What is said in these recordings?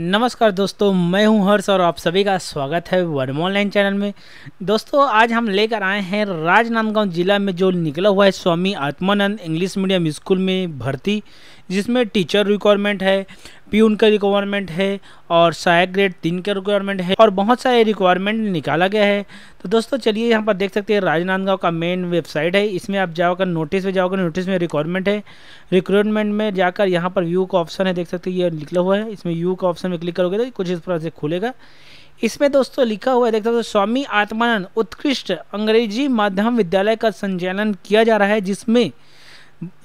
नमस्कार दोस्तों मैं हूं हर्ष और आप सभी का स्वागत है वर्म ऑनलाइन चैनल में दोस्तों आज हम लेकर आए हैं राजनांदगांव जिला में जो निकला हुआ है Swami Atmanand English medium school में भर्ती जिसमें टीचर रिक्वायरमेंट है प्यून का रिक्वायरमेंट है और सहायक ग्रेड तीन का रिक्वायरमेंट है और बहुत सारे रिक्वायरमेंट निकाला गया है तो दोस्तों चलिए यहाँ पर देख सकते हैं राजनांदगांव का मेन वेबसाइट है इसमें आप जाकर नोटिस में जाओगे नोटिस में रिक्वायरमेंट है रिक्वायरमेंट में जाकर यहाँ पर व्यू का ऑप्शन है देख सकते हैं ये निकला हुआ है इसमें व्यू का ऑप्शन में क्लिक करोगे तो कुछ इस तरह से खुलेगा इसमें दोस्तों लिखा हुआ है सकते हो स्वामी आत्मानंद उत्कृष्ट अंग्रेजी माध्यम विद्यालय का संचालन किया जा रहा है जिसमें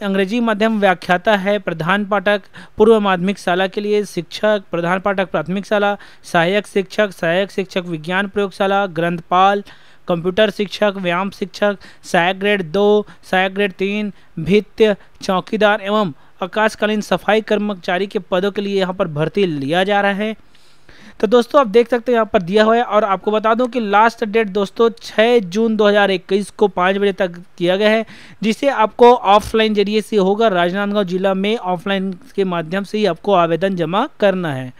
अंग्रेजी माध्यम व्याख्याता है प्रधान पाठक पूर्व माध्यमिक शाला के लिए शिक्षक प्रधान पाठक प्राथमिक शाला सहायक शिक्षक सहायक शिक्षक विज्ञान प्रयोगशाला ग्रंथपाल कंप्यूटर शिक्षक व्यायाम शिक्षक सहायक ग्रेड दो सहायक ग्रेड तीन भित्त चौकीदार एवं आकाशकालीन सफाई कर्मचारी के पदों के लिए यहाँ पर भर्ती लिया जा रहा है तो दोस्तों आप देख सकते हो यहाँ पर दिया हुआ है और आपको बता दूँ कि लास्ट डेट दोस्तों छः जून 2021 को पाँच बजे तक किया गया है जिसे आपको ऑफलाइन जरिए से होगा राजनांदगांव जिला में ऑफलाइन के माध्यम से ही आपको आवेदन जमा करना है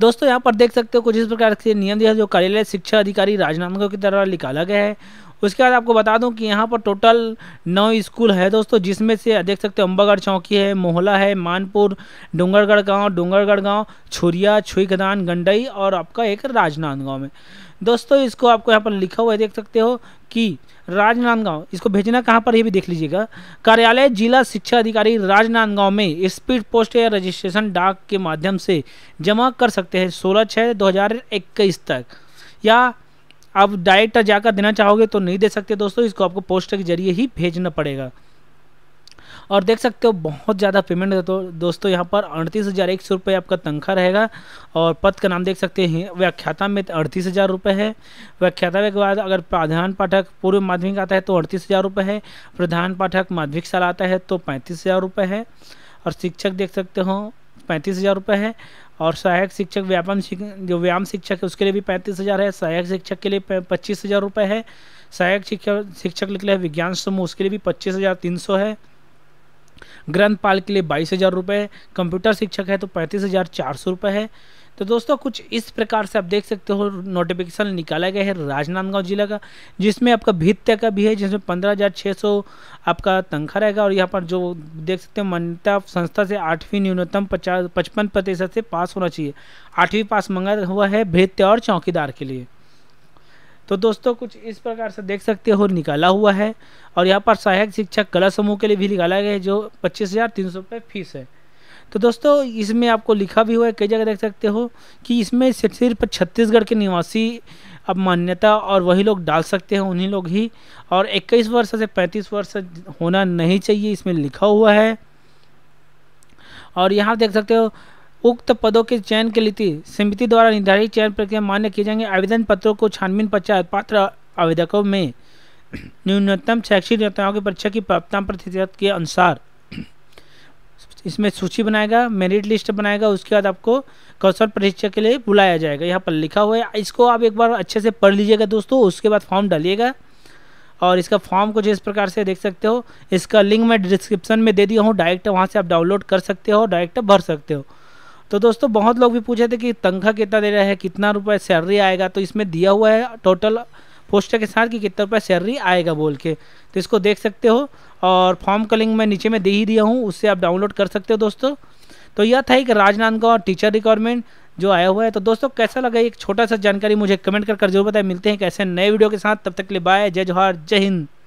दोस्तों यहाँ पर देख सकते हो कुछ इस प्रकार के नियम दिया जो कार्यालय शिक्षा अधिकारी राजनांदगांव की द्वारा निकाला गया है उसके बाद आपको बता दूं कि यहाँ पर टोटल नौ स्कूल है दोस्तों जिसमें से देख सकते हो अम्बागढ़ चौकी है मोहला है मानपुर डोंगरगढ़ गाँव डोंगरगढ़ गाँव छुरिया छुईखदान गंडई और आपका एक राजनांदगांव में दोस्तों इसको आपको यहाँ पर लिखा हुआ है देख सकते हो कि राजनांदगांव इसको भेजना कहाँ पर ये भी देख लीजिएगा कार्यालय जिला शिक्षा अधिकारी राजनांदगांव में स्पीड पोस्ट या रजिस्ट्रेशन डाक के माध्यम से जमा कर सकते हैं सोलह छः दो तक या आप डायरेक्ट जाकर देना चाहोगे तो नहीं दे सकते दोस्तों इसको आपको पोस्ट के जरिए ही भेजना पड़ेगा और देख सकते हो बहुत ज़्यादा पेमेंट है तो दोस्तों यहाँ पर अड़तीस हज़ार एक सौ रुपये आपका तनख्वाह रहेगा और पद का नाम देख सकते हैं व्याख्याता में अड़तीस हज़ार रुपये है व्याख्याता के बाद अगर प्रधान पाठक पूर्व माध्यमिक आता है तो अड़तीस हज़ार रुपये है प्रधान पाठक माध्यमिक साल आता है तो पैंतीस हज़ार रुपये है और शिक्षक देख सकते हो पैंतीस हज़ार रुपये है और सहायक शिक्षक व्यापम जो व्यायाम शिक्षक है उसके लिए भी पैंतीस हज़ार है सहायक शिक्षक के लिए पच्चीस हज़ार रुपये है सहायक शिक्षक शिक्षक निकले हैं विज्ञान समूह उसके लिए भी पच्चीस हज़ार तीन सौ है ग्रंथपाल के लिए बाईस हज़ार रुपये कंप्यूटर शिक्षक है तो पैंतीस हज़ार चार सौ रुपये है तो दोस्तों कुछ इस प्रकार से आप देख सकते हो नोटिफिकेशन निकाला गया है राजनांदगांव जिला का जिसमें आपका भित्त्य का भी है जिसमें पंद्रह हज़ार छः सौ आपका तनख्वाह रहेगा और यहाँ पर जो देख सकते हो मान्यता संस्था से आठवीं न्यूनतम पचास पचपन प्रतिशत से पास होना चाहिए आठवीं पास मंगा हुआ है भृत्य और चौकीदार के लिए तो दोस्तों कुछ इस प्रकार से देख सकते हो निकाला हुआ है और यहाँ पर सहायक शिक्षक कला समूह के लिए भी निकाला गया है जो पच्चीस हज़ार तीन सौ रुपये फीस है तो दोस्तों इसमें आपको लिखा भी हुआ है कई जगह देख सकते हो कि इसमें सिर्फ छत्तीसगढ़ के निवासी अब मान्यता और वही लोग डाल सकते हैं उन्हीं लोग ही और 21 वर्ष से 35 वर्ष होना नहीं चाहिए इसमें लिखा हुआ है और यहाँ देख सकते हो उक्त पदों के चयन के लिए समिति द्वारा निर्धारित चयन प्रक्रिया मान्य किए जाएंगे आवेदन पत्रों को छानबीन पंचायत पात्र आवेदकों में न्यूनतम शैक्षिक योग्यताओं की परीक्षा की प्राप्त प्रतिशत के अनुसार इसमें सूची बनाएगा मेरिट लिस्ट बनाएगा उसके बाद आपको कौशल परीक्षा के लिए बुलाया जाएगा यहाँ पर लिखा हुआ है इसको आप एक बार अच्छे से पढ़ लीजिएगा दोस्तों उसके बाद फॉर्म डालिएगा और इसका फॉर्म को जिस प्रकार से देख सकते हो इसका लिंक मैं डिस्क्रिप्शन में दे दिया हूँ डायरेक्ट वहाँ से आप डाउनलोड कर सकते हो डायरेक्ट भर सकते हो तो दोस्तों बहुत लोग भी पूछे थे कि तनख्वाह कितना दे रहा है कितना रुपये सैलरी आएगा तो इसमें दिया हुआ है टोटल पोस्टर के साथ कि कितना रुपये सैलरी आएगा बोल के तो इसको देख सकते हो और फॉर्म का लिंक मैं नीचे में दे ही दिया हूँ उससे आप डाउनलोड कर सकते हो दोस्तों तो यह था एक राजनांदगांव टीचर रिक्वायरमेंट जो आया हुआ है तो दोस्तों कैसा लगा एक छोटा सा जानकारी मुझे कमेंट कर कर जरूर बताएं मिलते हैं कैसे नए वीडियो के साथ तब तक के लिए बाय जय जवाहर जय हिंद